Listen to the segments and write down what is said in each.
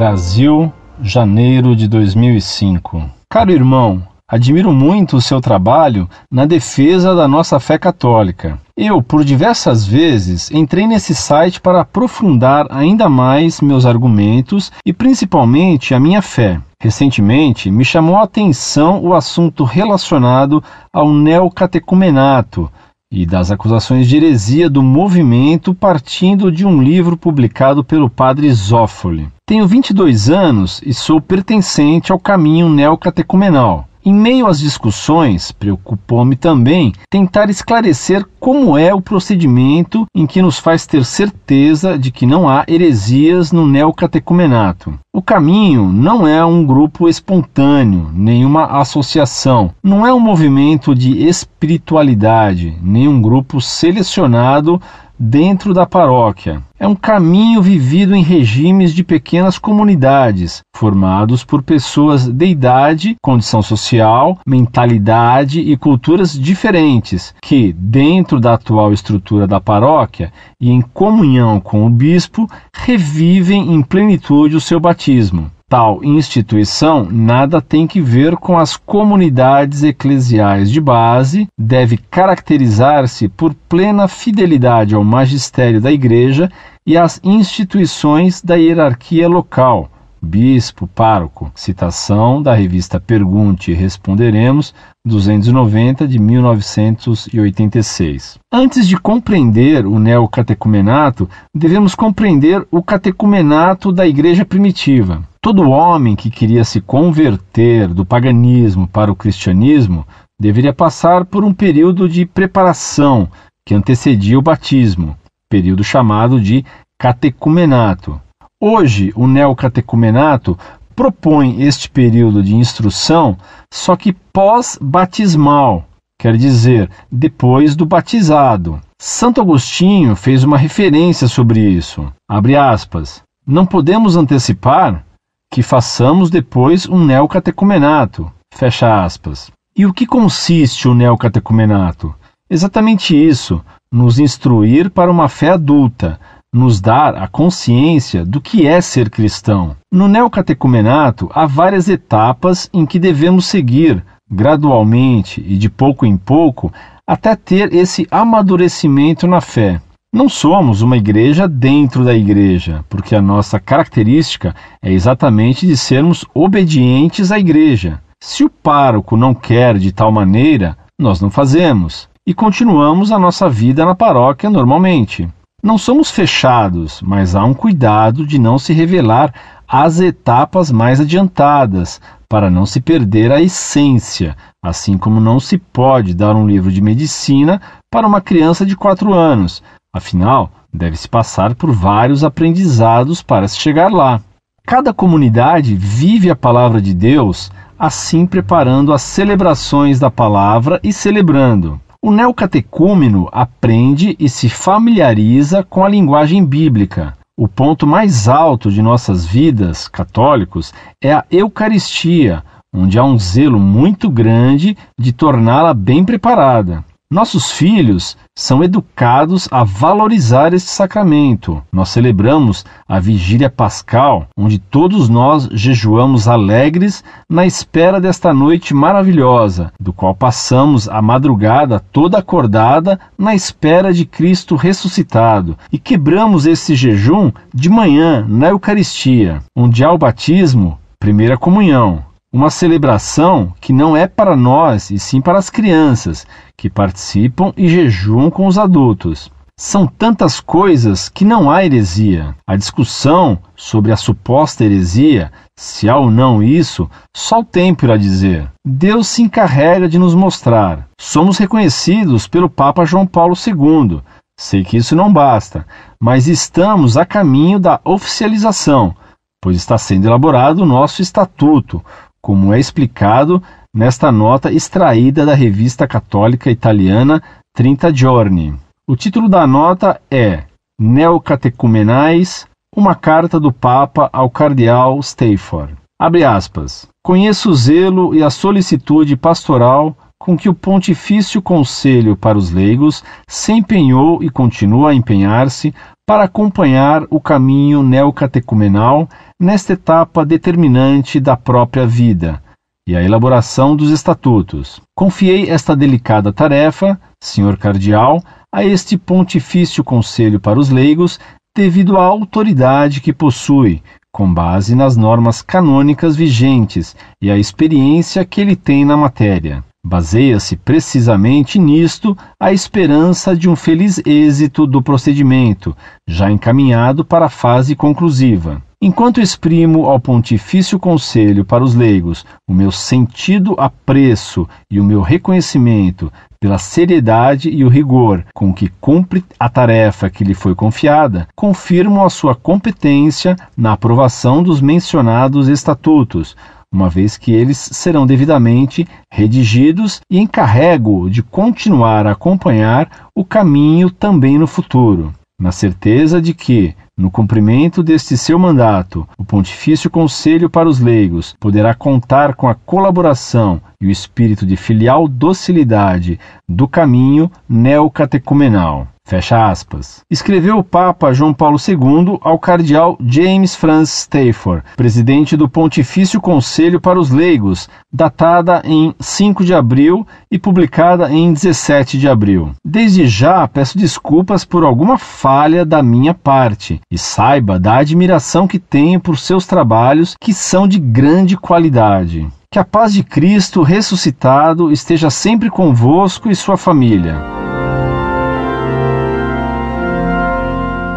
Brasil, janeiro de 2005. Caro irmão, admiro muito o seu trabalho na defesa da nossa fé católica. Eu, por diversas vezes, entrei nesse site para aprofundar ainda mais meus argumentos e principalmente a minha fé. Recentemente, me chamou a atenção o assunto relacionado ao neocatecumenato e das acusações de heresia do movimento partindo de um livro publicado pelo padre Zófoli. Tenho 22 anos e sou pertencente ao caminho neocatecumenal. Em meio às discussões, preocupou-me também tentar esclarecer como é o procedimento em que nos faz ter certeza de que não há heresias no neocatecumenato. O caminho não é um grupo espontâneo, nenhuma associação, não é um movimento de espiritualidade, nem um grupo selecionado dentro da paróquia. É um caminho vivido em regimes de pequenas comunidades, formados por pessoas de idade, condição social, mentalidade e culturas diferentes, que, dentro da atual estrutura da paróquia e em comunhão com o bispo, revivem em plenitude o seu batismo tal instituição nada tem que ver com as comunidades eclesiais de base, deve caracterizar-se por plena fidelidade ao magistério da Igreja e às instituições da hierarquia local, bispo, pároco. Citação da revista Pergunte e Responderemos, 290 de 1986. Antes de compreender o neocatecumenato, devemos compreender o catecumenato da igreja primitiva. Todo homem que queria se converter do paganismo para o cristianismo deveria passar por um período de preparação que antecedia o batismo, período chamado de catecumenato. Hoje, o neocatecumenato propõe este período de instrução, só que pós-batismal, quer dizer, depois do batizado. Santo Agostinho fez uma referência sobre isso. Aspas, Não podemos antecipar que façamos depois um neocatecumenato. Fecha aspas. E o que consiste o neocatecumenato? Exatamente isso, nos instruir para uma fé adulta, nos dar a consciência do que é ser cristão. No neocatecumenato, há várias etapas em que devemos seguir, gradualmente e de pouco em pouco, até ter esse amadurecimento na fé. Não somos uma igreja dentro da igreja, porque a nossa característica é exatamente de sermos obedientes à igreja. Se o pároco não quer de tal maneira, nós não fazemos e continuamos a nossa vida na paróquia normalmente. Não somos fechados, mas há um cuidado de não se revelar às etapas mais adiantadas, para não se perder a essência, assim como não se pode dar um livro de medicina para uma criança de 4 anos. Afinal, deve-se passar por vários aprendizados para se chegar lá. Cada comunidade vive a palavra de Deus, assim preparando as celebrações da palavra e celebrando. O neocatecúmeno aprende e se familiariza com a linguagem bíblica. O ponto mais alto de nossas vidas, católicos, é a Eucaristia, onde há um zelo muito grande de torná-la bem preparada. Nossos filhos são educados a valorizar este sacramento. Nós celebramos a Vigília Pascal, onde todos nós jejuamos alegres na espera desta noite maravilhosa, do qual passamos a madrugada toda acordada na espera de Cristo ressuscitado, e quebramos esse jejum de manhã na Eucaristia, onde há o batismo, primeira comunhão. Uma celebração que não é para nós, e sim para as crianças, que participam e jejuam com os adultos. São tantas coisas que não há heresia. A discussão sobre a suposta heresia, se há ou não isso, só o tempo irá dizer. Deus se encarrega de nos mostrar. Somos reconhecidos pelo Papa João Paulo II. Sei que isso não basta, mas estamos a caminho da oficialização, pois está sendo elaborado o nosso estatuto, como é explicado nesta nota extraída da revista católica italiana Trinta Giorni. O título da nota é Neocatecumenais, uma carta do Papa ao Cardeal Stafford. Abre aspas. Conheço o zelo e a solicitude pastoral com que o Pontifício Conselho para os Leigos se empenhou e continua a empenhar-se para acompanhar o caminho neocatecumenal nesta etapa determinante da própria vida e a elaboração dos estatutos. Confiei esta delicada tarefa, senhor cardeal, a este Pontifício Conselho para os Leigos devido à autoridade que possui, com base nas normas canônicas vigentes e à experiência que ele tem na matéria. Baseia-se precisamente nisto a esperança de um feliz êxito do procedimento, já encaminhado para a fase conclusiva. Enquanto exprimo ao Pontifício Conselho para os leigos o meu sentido apreço e o meu reconhecimento pela seriedade e o rigor com que cumpre a tarefa que lhe foi confiada, confirmo a sua competência na aprovação dos mencionados estatutos uma vez que eles serão devidamente redigidos e encarrego de continuar a acompanhar o caminho também no futuro, na certeza de que, no cumprimento deste seu mandato, o Pontifício Conselho para os Leigos poderá contar com a colaboração e o espírito de filial docilidade do caminho neocatecumenal. Fecha aspas. Escreveu o Papa João Paulo II ao cardeal James Francis Stafford, presidente do Pontifício Conselho para os Leigos, datada em 5 de abril e publicada em 17 de abril. Desde já peço desculpas por alguma falha da minha parte e saiba da admiração que tenho por seus trabalhos, que são de grande qualidade. Que a paz de Cristo ressuscitado esteja sempre convosco e sua família.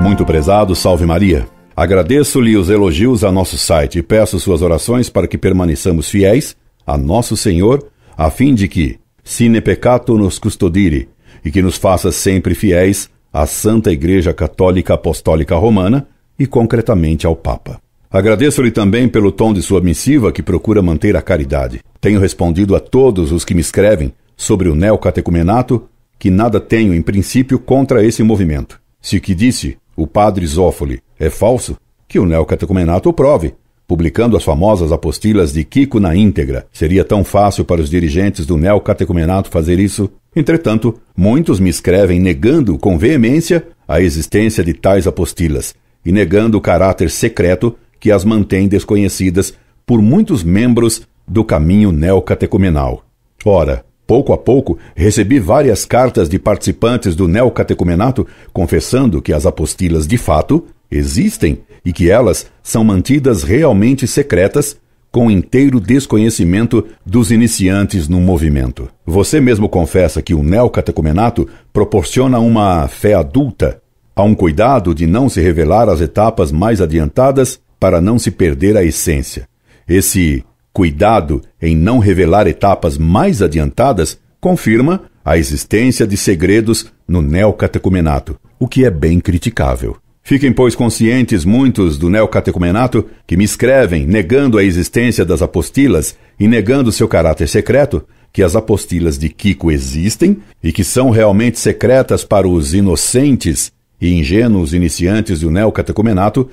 Muito prezado, salve Maria. Agradeço-lhe os elogios a nosso site e peço suas orações para que permaneçamos fiéis a nosso Senhor, a fim de que, sine peccato nos custodire, e que nos faça sempre fiéis à Santa Igreja Católica Apostólica Romana e concretamente ao Papa. Agradeço-lhe também pelo tom de sua missiva que procura manter a caridade. Tenho respondido a todos os que me escrevem sobre o neocatecumenato que nada tenho em princípio contra esse movimento. Se o que disse o padre Zófoli, é falso, que o neocatecumenato o prove, publicando as famosas apostilas de Kiko na íntegra. Seria tão fácil para os dirigentes do neocatecumenato fazer isso? Entretanto, muitos me escrevem negando com veemência a existência de tais apostilas e negando o caráter secreto que as mantém desconhecidas por muitos membros do caminho neocatecumenal. Ora, Pouco a pouco, recebi várias cartas de participantes do neocatecumenato confessando que as apostilas de fato existem e que elas são mantidas realmente secretas com inteiro desconhecimento dos iniciantes no movimento. Você mesmo confessa que o neocatecumenato proporciona uma fé adulta, a um cuidado de não se revelar as etapas mais adiantadas para não se perder a essência. Esse cuidado em não revelar etapas mais adiantadas confirma a existência de segredos no neocatecumenato, o que é bem criticável. Fiquem, pois, conscientes muitos do neocatecumenato que me escrevem negando a existência das apostilas e negando seu caráter secreto, que as apostilas de Kiko existem e que são realmente secretas para os inocentes e ingênuos iniciantes do neocatecumenato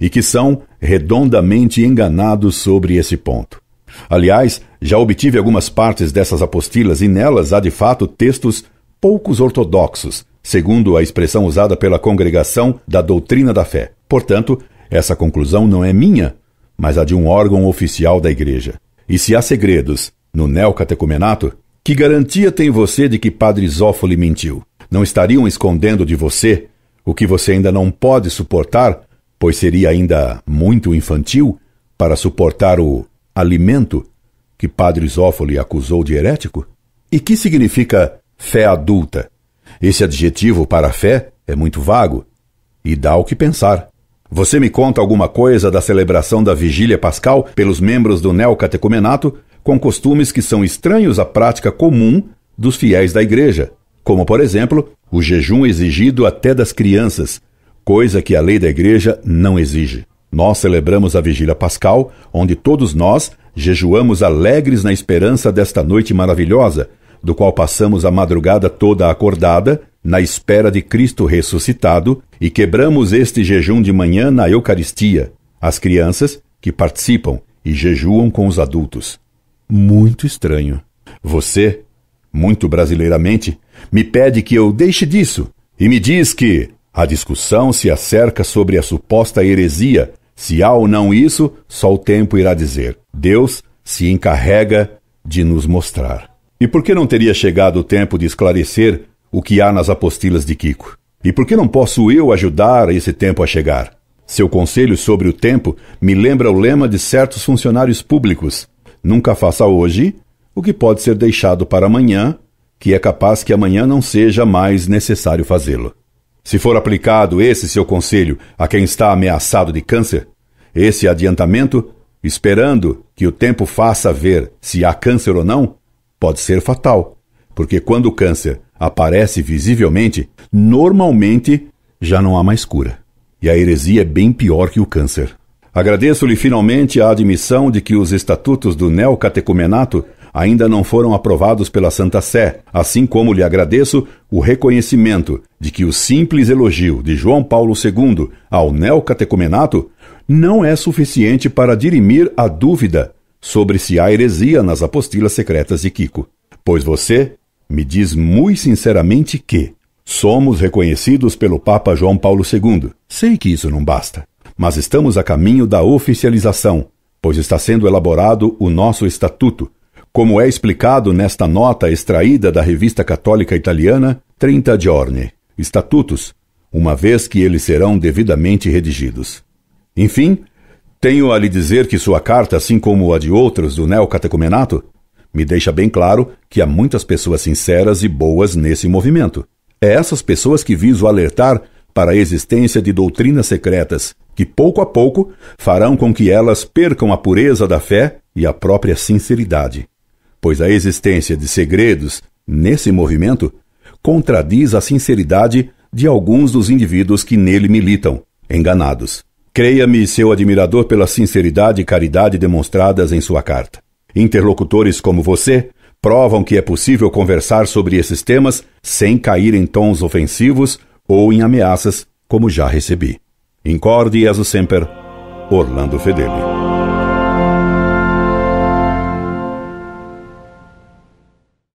e que são redondamente enganados sobre esse ponto. Aliás, já obtive algumas partes dessas apostilas e nelas há de fato textos poucos ortodoxos, segundo a expressão usada pela congregação da doutrina da fé. Portanto, essa conclusão não é minha, mas a de um órgão oficial da igreja. E se há segredos no neocatecumenato, que garantia tem você de que Padre Zófoli mentiu? Não estariam escondendo de você o que você ainda não pode suportar, pois seria ainda muito infantil para suportar o alimento, que Padre Zófoli acusou de herético? E que significa fé adulta? Esse adjetivo para fé é muito vago e dá o que pensar. Você me conta alguma coisa da celebração da vigília pascal pelos membros do neocatecumenato com costumes que são estranhos à prática comum dos fiéis da igreja, como, por exemplo, o jejum exigido até das crianças, coisa que a lei da igreja não exige. Nós celebramos a vigília pascal, onde todos nós jejuamos alegres na esperança desta noite maravilhosa, do qual passamos a madrugada toda acordada, na espera de Cristo ressuscitado, e quebramos este jejum de manhã na Eucaristia, as crianças que participam e jejuam com os adultos. Muito estranho. Você, muito brasileiramente, me pede que eu deixe disso e me diz que a discussão se acerca sobre a suposta heresia se há ou não isso, só o tempo irá dizer. Deus se encarrega de nos mostrar. E por que não teria chegado o tempo de esclarecer o que há nas apostilas de Kiko? E por que não posso eu ajudar esse tempo a chegar? Seu conselho sobre o tempo me lembra o lema de certos funcionários públicos: nunca faça hoje o que pode ser deixado para amanhã, que é capaz que amanhã não seja mais necessário fazê-lo. Se for aplicado esse seu conselho a quem está ameaçado de câncer, esse adiantamento, esperando que o tempo faça ver se há câncer ou não, pode ser fatal, porque quando o câncer aparece visivelmente, normalmente já não há mais cura. E a heresia é bem pior que o câncer. Agradeço-lhe finalmente a admissão de que os estatutos do neocatecumenato ainda não foram aprovados pela Santa Sé, assim como lhe agradeço o reconhecimento de que o simples elogio de João Paulo II ao neocatecumenato não é suficiente para dirimir a dúvida sobre se há heresia nas apostilas secretas de Kiko. Pois você me diz muito sinceramente que somos reconhecidos pelo Papa João Paulo II. Sei que isso não basta, mas estamos a caminho da oficialização, pois está sendo elaborado o nosso estatuto, como é explicado nesta nota extraída da revista católica italiana Trinta Giorni, estatutos, uma vez que eles serão devidamente redigidos. Enfim, tenho a lhe dizer que sua carta, assim como a de outros do neocatecumenato, me deixa bem claro que há muitas pessoas sinceras e boas nesse movimento. É essas pessoas que viso alertar para a existência de doutrinas secretas que, pouco a pouco, farão com que elas percam a pureza da fé e a própria sinceridade pois a existência de segredos nesse movimento contradiz a sinceridade de alguns dos indivíduos que nele militam, enganados. Creia-me seu admirador pela sinceridade e caridade demonstradas em sua carta. Interlocutores como você provam que é possível conversar sobre esses temas sem cair em tons ofensivos ou em ameaças, como já recebi. Incorde e aso semper, Orlando Fedeli.